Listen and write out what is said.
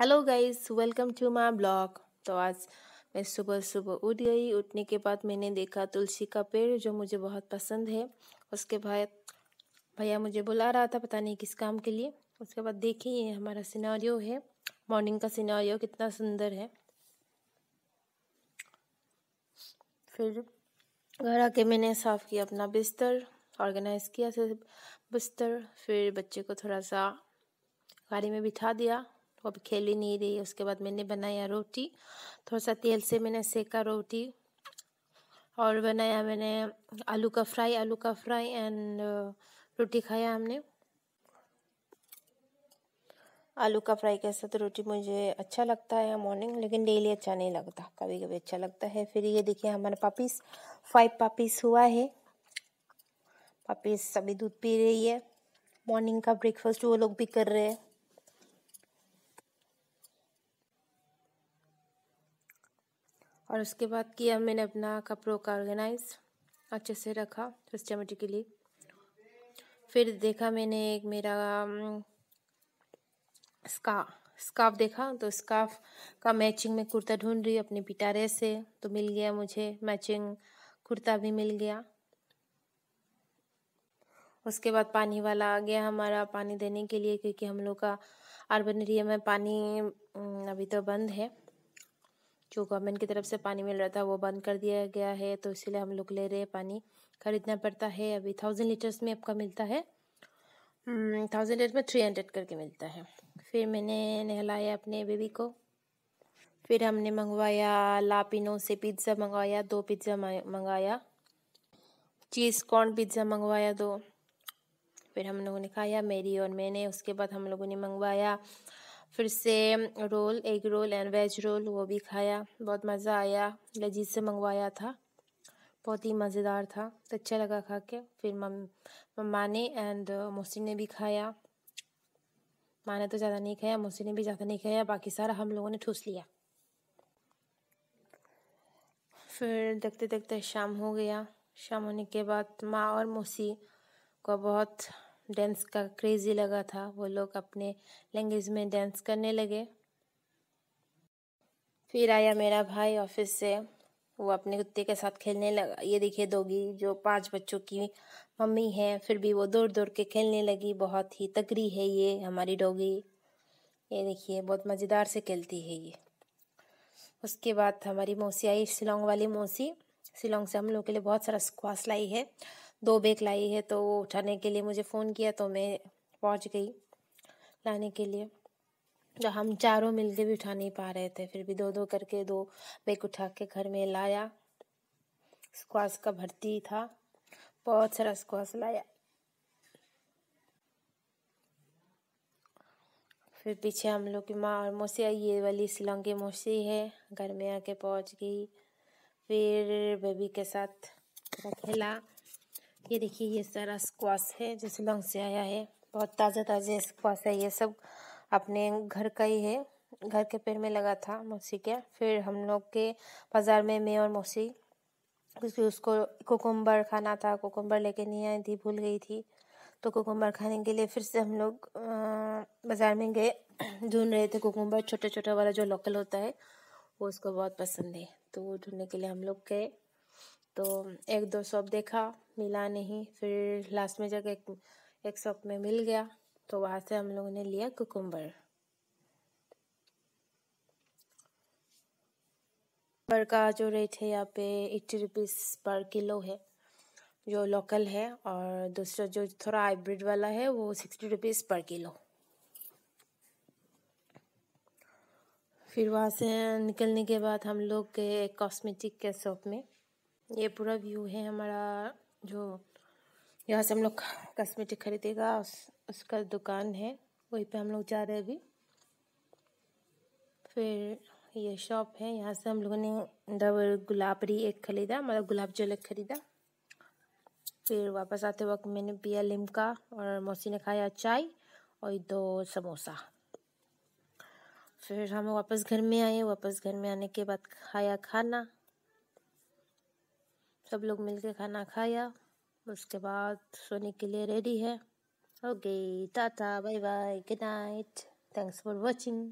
hello guys welcome to my blog तो आज मैं सुबह सुबह उठ गई उठने के बाद मैंने देखा तुलसी का पेड़ जो मुझे बहुत पसंद है उसके बाद भैया मुझे बुला रहा था पता नहीं किस काम के लिए उसके बाद देखिए ये हमारा सिनारियो है मॉर्निंग का सिनारियो कितना सुंदर है फिर घर आके मैंने साफ़ किया अपना बिस्तर ऑर्गेनाइज़ किया बिस्तर फिर बच्चे को थोड़ा सा गाड़ी में बिठा दिया वो अभी खेल ही नहीं रही उसके बाद मैंने बनाया रोटी थोड़ा सा तेल से मैंने सेका रोटी और बनाया मैंने आलू का फ्राई आलू का फ्राई एंड uh, रोटी खाया हमने आलू का फ्राई के साथ रोटी मुझे अच्छा लगता है मॉर्निंग लेकिन डेली अच्छा नहीं लगता कभी कभी अच्छा लगता है फिर ये देखिए हमारा पापीस फाइव पापीस हुआ है पापीस सभी दूध पी रही है मॉर्निंग का ब्रेकफास्ट वो लोग भी कर रहे हैं और उसके बाद किया मैंने अपना कपड़ों का ऑर्गेनाइज अच्छे से रखा सिस्टमेटिकली फिर देखा मैंने एक मेरा स्का स्काफ देखा तो स्काफ का मैचिंग में कुर्ता ढूंढ रही अपने पिटारे से तो मिल गया मुझे मैचिंग कुर्ता भी मिल गया उसके बाद पानी वाला आ गया हमारा पानी देने के लिए क्योंकि हम लोग का अर्बन एरिया में पानी अभी तो बंद है जो गवर्नमेंट की तरफ से पानी मिल रहा था वो बंद कर दिया गया है तो इसीलिए हम लोग ले रहे हैं पानी खरीदना पड़ता है अभी थाउजेंड लीटर्स में आपका मिलता है थाउजेंड हम्म, लीटर में थ्री हंड्रेड करके मिलता है फिर मैंने नहलाया अपने बेबी को फिर हमने मंगवाया लापिनो से पिज़्ज़ा मंगवाया दो पिज़्ज़ा मंगाया चीज़ कॉर्न पिज़्ज़ा मंगवाया दो फिर हम लोगों ने खाया मेरी और मैंने उसके बाद हम लोगों ने मंगवाया फिर से roll egg roll and veg roll वो भी खाया बहुत मज़ा आया लजीज से मंगवाया था बहुत ही मज़ेदार था तो अच्छा लगा खा के फिर मम मम्मा ने एंड uh, मोसी ने भी खाया माँ ने तो ज़्यादा नहीं खाया मोसी ने भी ज़्यादा नहीं खाया बाकी सारा हम लोगों ने ठूस लिया फिर देखते देखते शाम हो गया शाम होने के बाद माँ और मौसी को बहुत डांस का क्रेज़ी लगा था वो लोग अपने लैंग्वेज में डांस करने लगे फिर आया मेरा भाई ऑफिस से वो अपने कुत्ते के साथ खेलने लगा ये देखिए दोगी जो पांच बच्चों की मम्मी है फिर भी वो दौड़ दौड़ के खेलने लगी बहुत ही तगड़ी है ये हमारी डोगी ये देखिए बहुत मज़ेदार से खेलती है ये उसके बाद हमारी मौसी आई शिलोंग वाली मौसी शिलोंग से हम लोग के लिए बहुत सारा स्क्वास लाई है दो बैग लाई है तो वो उठाने के लिए मुझे फ़ोन किया तो मैं पहुंच गई लाने के लिए तो हम चारों मिल के भी उठा नहीं पा रहे थे फिर भी दो दो करके दो बैग उठा के घर में लाया स्क्वास का भर्ती था बहुत सारा स्क्वास लाया फिर पीछे हम लोग की माँ और मौसी आई ये वाली सिलोंग की मौसी है घर में आके पहुँच गई फिर बेबी के साथ खेला ये देखिए ये सारा स्क्वाश है जो शिलोंग से आया है बहुत ताज़ा ताज़ा स्क्वाश है ये सब अपने घर का ही है घर के पेड़ में लगा था मौसी के फिर हम लोग के बाज़ार में मैं और मौसी क्योंकि उसको कोकुम्बर खाना था कोकुम्बर लेके नहीं आई थी भूल गई थी तो कोकुम्बर खाने के लिए फिर से हम लोग बाज़ार में गए ढूंढ रहे थे कोकुम्बर छोटा छोटा वाला जो लोकल होता है वो उसको बहुत पसंद है तो वो ढूंढने के लिए हम लोग गए तो एक दो शॉप देखा मिला नहीं फिर लास्ट में जब एक एक शॉप में मिल गया तो वहाँ से हम लोगों ने लिया कुकुम्बर पर का जो रेट है यहाँ पे एट्टी रुपीज़ पर किलो है जो लोकल है और दूसरा जो थोड़ा हाइब्रिड वाला है वो सिक्सटी रुपीज़ पर किलो फिर वहाँ से निकलने के बाद हम लोग गए कॉस्मेटिक के शॉप में ये पूरा व्यू है हमारा जो यहाँ से हम लोग कॉस्मेटिक खरीदेगा उस, उसका दुकान है वहीं पे हम लोग जा रहे हैं अभी फिर ये शॉप है यहाँ से हम लोगों ने डबल गुलाबरी एक ख़रीदा मतलब गुलाब जल एक ख़रीदा फिर वापस आते वक्त मैंने पिया लिमका और मौसी ने खाया चाय और दो समोसा फिर हम वापस घर में आए वापस घर में आने के बाद खाया खाना सब लोग मिलके खाना खाया उसके बाद सोने के लिए रेडी है okay tata bye bye good night thanks for watching